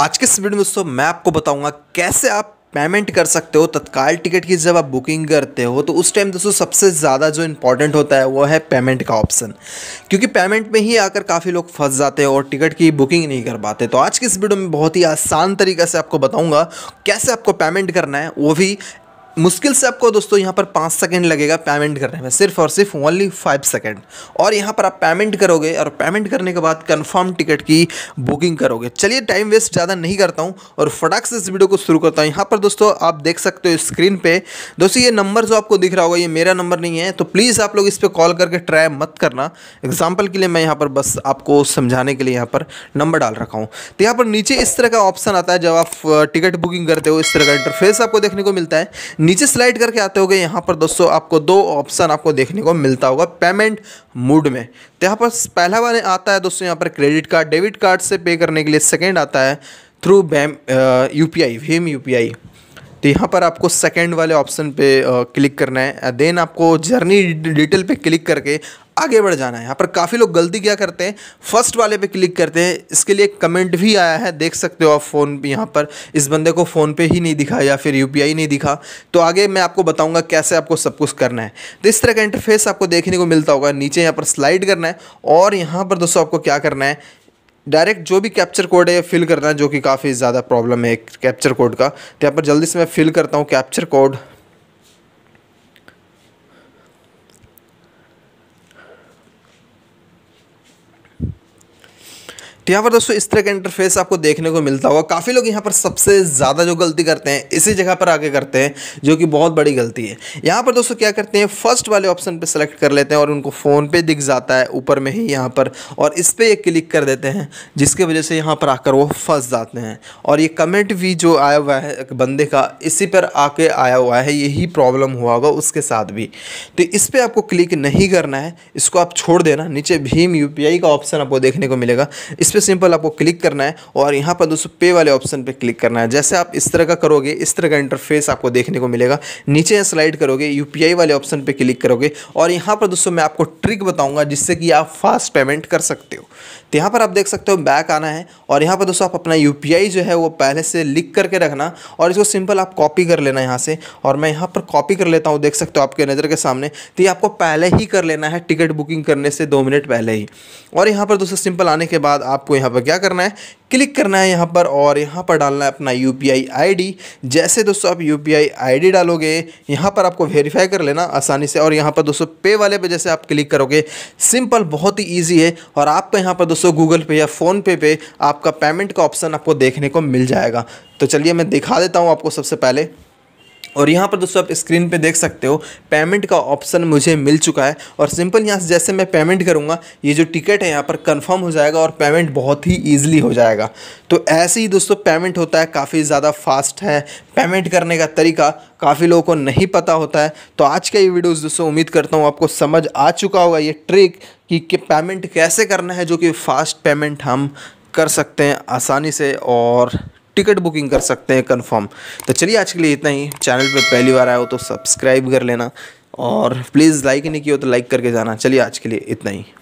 आज के इस वीडियो में दोस्तों मैं आपको बताऊंगा कैसे आप पेमेंट कर सकते हो तत्काल टिकट की जब आप बुकिंग करते हो तो उस टाइम दोस्तों सबसे ज़्यादा जो इंपॉर्टेंट होता है वो है पेमेंट का ऑप्शन क्योंकि पेमेंट में ही आकर काफ़ी लोग फंस जाते हैं और टिकट की बुकिंग नहीं कर पाते तो आज की इस वीडियो में बहुत ही आसान तरीके से आपको बताऊँगा कैसे आपको पेमेंट करना है वो भी मुश्किल से आपको दोस्तों यहाँ पर पाँच सेकंड लगेगा पेमेंट करने में सिर्फ और सिर्फ ओनली फाइव सेकंड और यहाँ पर आप पेमेंट करोगे और पेमेंट करने के बाद कंफर्म टिकट की बुकिंग करोगे चलिए टाइम वेस्ट ज़्यादा नहीं करता हूँ और फटाक से इस वीडियो को शुरू करता हूँ यहाँ पर दोस्तों आप देख सकते हो स्क्रीन पर दोस्तों ये नंबर जो आपको दिख रहा होगा ये मेरा नंबर नहीं है तो प्लीज़ आप लोग इस पर कॉल करके ट्राई मत करना एग्जाम्पल के लिए मैं यहाँ पर बस आपको समझाने के लिए यहाँ पर नंबर डाल रखा हूँ तो यहाँ पर नीचे इस तरह का ऑप्शन आता है जब आप टिकट बुकिंग करते हो इस तरह का इंटरफेस आपको देखने को मिलता है नीचे स्लाइड करके आते होगे यहाँ पर दोस्तों आपको दो ऑप्शन आपको देखने को मिलता होगा पेमेंट मूड में तो यहाँ पर पहला वाले आता है दोस्तों यहाँ पर क्रेडिट कार्ड डेबिट कार्ड से पे करने के लिए सेकेंड आता है through BHIM U P I भीम यू पी आई तो यहाँ पर आपको सेकेंड वाले ऑप्शन पे क्लिक करना है देन आपको जर्नी डिटेल पे क्लिक करके आगे बढ़ जाना है यहाँ पर काफ़ी लोग गलती क्या करते हैं फर्स्ट वाले पे क्लिक करते हैं इसके लिए कमेंट भी आया है देख सकते हो आप फ़ोन यहाँ पर इस बंदे को फ़ोन पे ही नहीं दिखा या फिर यूपीआई नहीं दिखा तो आगे मैं आपको बताऊँगा कैसे आपको सब कुछ करना है तो इस तरह का इंटरफेस आपको देखने को मिलता होगा नीचे यहाँ पर स्लाइड करना है और यहाँ पर दोस्तों आपको क्या करना है डायरेक्ट जो भी कैप्चर कोड है फिल करना जो कि काफ़ी ज़्यादा प्रॉब्लम है कैप्चर कोड का तो यहाँ पर जल्दी से मैं फिल करता हूँ कैप्चर कोड तो यहाँ पर दोस्तों इस तरह का इंटरफेस आपको देखने को मिलता होगा काफ़ी लोग यहाँ पर सबसे ज़्यादा जो गलती करते हैं इसी जगह पर आके करते हैं जो कि बहुत बड़ी गलती है यहाँ पर दोस्तों क्या करते हैं फर्स्ट वाले ऑप्शन पर सेलेक्ट कर लेते हैं और उनको फ़ोन पे दिख जाता है ऊपर में ही यहाँ पर और इस पर एक क्लिक कर देते हैं जिसकी वजह से यहाँ पर आकर वो फंस जाते हैं और ये कमेंट भी जो आया हुआ है बंदे का इसी पर आके आया हुआ है यही प्रॉब्लम हुआ होगा उसके साथ भी तो इस पर आपको क्लिक नहीं करना है इसको आप छोड़ देना नीचे भीम यू का ऑप्शन आपको देखने को मिलेगा इस इस पर सिंपल आपको क्लिक करना है और यहाँ पर दोस्तों पे वाले ऑप्शन पर क्लिक करना है जैसे आप इस तरह का करोगे इस तरह का इंटरफेस आपको देखने को मिलेगा नीचे स्लाइड करोगे यू वाले ऑप्शन पर क्लिक करोगे और यहाँ पर दोस्तों मैं आपको ट्रिक बताऊँगा जिससे कि आप फास्ट पेमेंट कर सकते हो तो यहाँ पर आप देख सकते हो बैक आना है और यहाँ पर दोस्तों आप अपना यू जो है वो पहले से लिख करके रखना और इसको सिंपल आप कॉपी कर लेना यहाँ से और मैं यहाँ पर कॉपी कर लेता हूँ देख सकते हो आपके नज़र के सामने तो ये आपको पहले ही कर लेना है टिकट बुकिंग करने से दो मिनट पहले ही और यहाँ पर दोस्तों सिंपल आने के बाद आप आपको यहाँ पर क्या करना है क्लिक करना है यहाँ पर और यहाँ पर डालना है अपना यू पी जैसे दोस्तों आप यू पी डालोगे यहाँ पर आपको वेरीफाई कर लेना आसानी से और यहाँ पर दोस्तों पे वाले पे जैसे आप क्लिक करोगे सिंपल बहुत ही ईजी है और आपको तो यहाँ पर दोस्तों गूगल पे या फ़ोनपे पे आपका पेमेंट का ऑप्शन आपको देखने को मिल जाएगा तो चलिए मैं दिखा देता हूँ आपको सबसे पहले और यहाँ पर दोस्तों आप स्क्रीन पे देख सकते हो पेमेंट का ऑप्शन मुझे मिल चुका है और सिंपल यहाँ से जैसे मैं पेमेंट करूँगा ये जो टिकट है यहाँ पर कंफर्म हो जाएगा और पेमेंट बहुत ही इजीली हो जाएगा तो ऐसे ही दोस्तों पेमेंट होता है काफ़ी ज़्यादा फास्ट है पेमेंट करने का तरीका काफ़ी लोगों को नहीं पता होता है तो आज का ये वीडियो दोस्तों उम्मीद करता हूँ आपको समझ आ चुका होगा ये ट्रिक कि पेमेंट कैसे करना है जो कि फ़ास्ट पेमेंट हम कर सकते हैं आसानी से और टिकट बुकिंग कर सकते हैं कन्फर्म तो चलिए आज के लिए इतना ही चैनल पर पहली बार आया हो तो सब्सक्राइब कर लेना और प्लीज़ लाइक नहीं किया हो तो लाइक करके जाना चलिए आज के लिए इतना ही